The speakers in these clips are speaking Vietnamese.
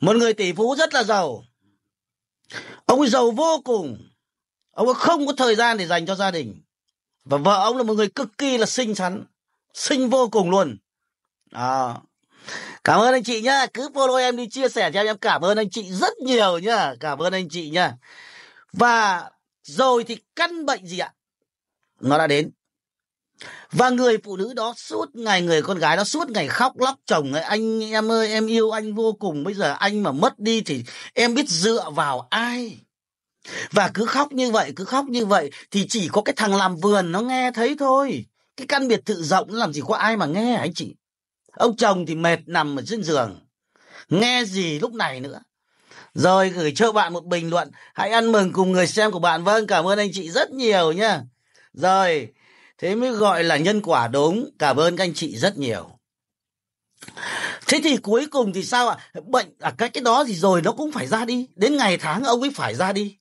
Một người tỷ phú rất là giàu. Ông ấy giàu vô cùng. Ông ấy không có thời gian để dành cho gia đình. Và vợ ông là một người cực kỳ là xinh xắn. Xinh vô cùng luôn. À. Cảm ơn anh chị nhá. Cứ follow em đi chia sẻ cho em. Em cảm ơn anh chị rất nhiều nhá. Cảm ơn anh chị nhá. Và rồi thì căn bệnh gì ạ? Nó đã đến và người phụ nữ đó suốt ngày người con gái đó suốt ngày khóc lóc chồng ấy anh em ơi em yêu anh vô cùng bây giờ anh mà mất đi thì em biết dựa vào ai và cứ khóc như vậy cứ khóc như vậy thì chỉ có cái thằng làm vườn nó nghe thấy thôi cái căn biệt thự rộng làm gì có ai mà nghe anh chị ông chồng thì mệt nằm ở trên giường nghe gì lúc này nữa rồi gửi cho bạn một bình luận hãy ăn mừng cùng người xem của bạn vâng cảm ơn anh chị rất nhiều nhá rồi Thế mới gọi là nhân quả đúng. Cảm ơn các anh chị rất nhiều. Thế thì cuối cùng thì sao ạ? À? Bệnh à cái cái đó thì rồi nó cũng phải ra đi, đến ngày tháng ông ấy phải ra đi.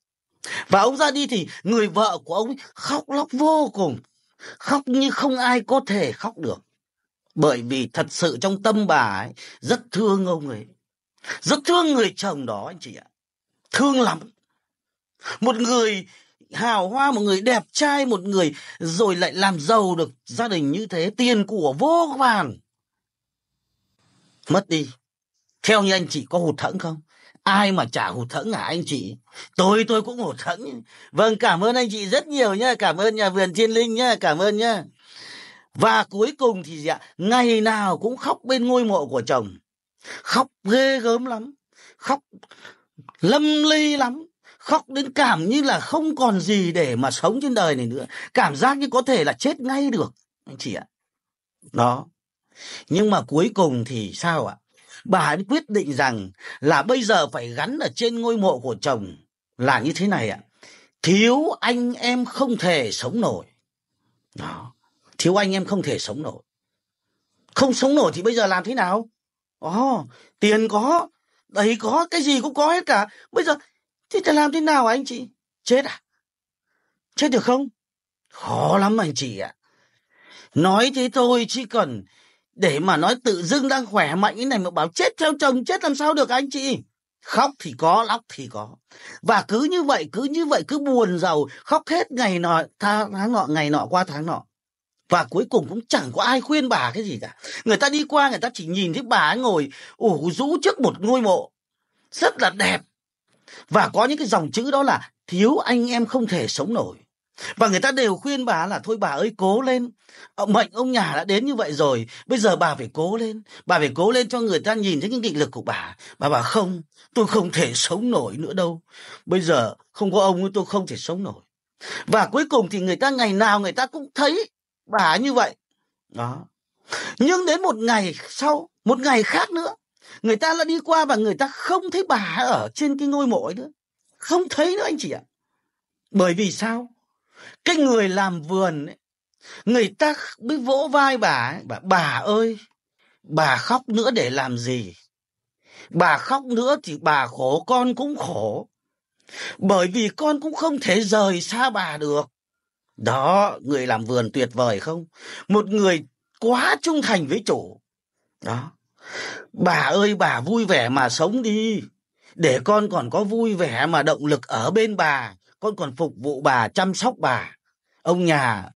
Và ông ra đi thì người vợ của ông ấy khóc lóc vô cùng, khóc như không ai có thể khóc được. Bởi vì thật sự trong tâm bà ấy rất thương ông ấy. Rất thương người chồng đó anh chị ạ. Thương lắm. Một người hào hoa một người đẹp trai một người rồi lại làm giàu được gia đình như thế tiền của vô vàn mất đi theo như anh chị có hụt thẫn không ai mà chả hụt thẫn hả anh chị tôi tôi cũng hụt thẫn vâng cảm ơn anh chị rất nhiều nhá cảm ơn nhà vườn thiên linh nhá cảm ơn nhá và cuối cùng thì gì ạ ngày nào cũng khóc bên ngôi mộ của chồng khóc ghê gớm lắm khóc lâm ly lắm khóc đến cảm như là không còn gì để mà sống trên đời này nữa cảm giác như có thể là chết ngay được anh chị ạ đó nhưng mà cuối cùng thì sao ạ bà ấy quyết định rằng là bây giờ phải gắn ở trên ngôi mộ của chồng là như thế này ạ thiếu anh em không thể sống nổi đó thiếu anh em không thể sống nổi không sống nổi thì bây giờ làm thế nào ồ oh, tiền có đầy có cái gì cũng có hết cả bây giờ thì ta làm thế nào hả anh chị? Chết à? Chết được không? Khó lắm anh chị ạ. Nói thế thôi chứ còn để mà nói tự dưng đang khỏe mạnh như này mà bảo chết theo chồng chết làm sao được anh chị? Khóc thì có, lóc thì có. Và cứ như vậy, cứ như vậy, cứ buồn giàu, khóc hết ngày nọ, tháng nọ, ngày nọ qua tháng nọ và cuối cùng cũng chẳng có ai khuyên bà cái gì cả người ta đi qua người ta chỉ nhìn thấy bà ấy ngồi ủ rũ trước một ngôi mộ rất là đẹp và có những cái dòng chữ đó là thiếu anh em không thể sống nổi và người ta đều khuyên bà là thôi bà ơi cố lên ờ, mệnh ông nhà đã đến như vậy rồi bây giờ bà phải cố lên bà phải cố lên cho người ta nhìn thấy những nghị lực của bà bà bảo không tôi không thể sống nổi nữa đâu bây giờ không có ông tôi không thể sống nổi và cuối cùng thì người ta ngày nào người ta cũng thấy bà như vậy đó nhưng đến một ngày sau một ngày khác nữa người ta đã đi qua và người ta không thấy bà ở trên cái ngôi mộ ấy nữa không thấy nữa anh chị ạ bởi vì sao cái người làm vườn ấy, người ta mới vỗ vai bà ấy, bà bà ơi bà khóc nữa để làm gì bà khóc nữa thì bà khổ con cũng khổ bởi vì con cũng không thể rời xa bà được đó người làm vườn tuyệt vời không một người quá trung thành với chủ đó Bà ơi bà vui vẻ mà sống đi, để con còn có vui vẻ mà động lực ở bên bà, con còn phục vụ bà, chăm sóc bà. Ông nhà